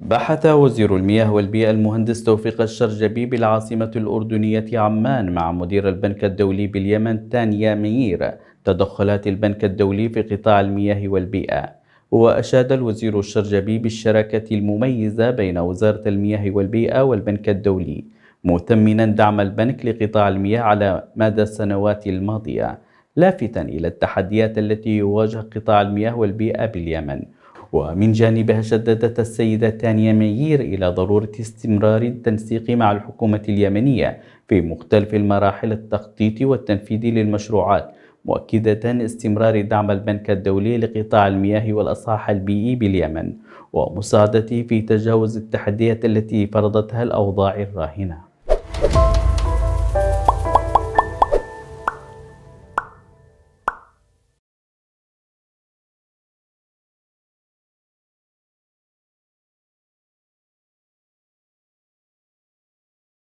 بحث وزير المياه والبيئة المهندس توفيق الشرجبي بالعاصمة الأردنية عمان مع مدير البنك الدولي باليمن تانيا ميير تدخلات البنك الدولي في قطاع المياه والبيئة وأشاد الوزير الشرجبي بالشراكة المميزة بين وزارة المياه والبيئة والبنك الدولي مثمنا دعم البنك لقطاع المياه على مدى السنوات الماضية لافتا إلى التحديات التي يواجه قطاع المياه والبيئة باليمن ومن جانبها شددت السيدة تانيا ميير إلى ضرورة استمرار التنسيق مع الحكومة اليمنية في مختلف المراحل التخطيط والتنفيذ للمشروعات مؤكدة استمرار دعم البنك الدولي لقطاع المياه والأصحاح البيئي باليمن ومساعدته في تجاوز التحديات التي فرضتها الأوضاع الراهنة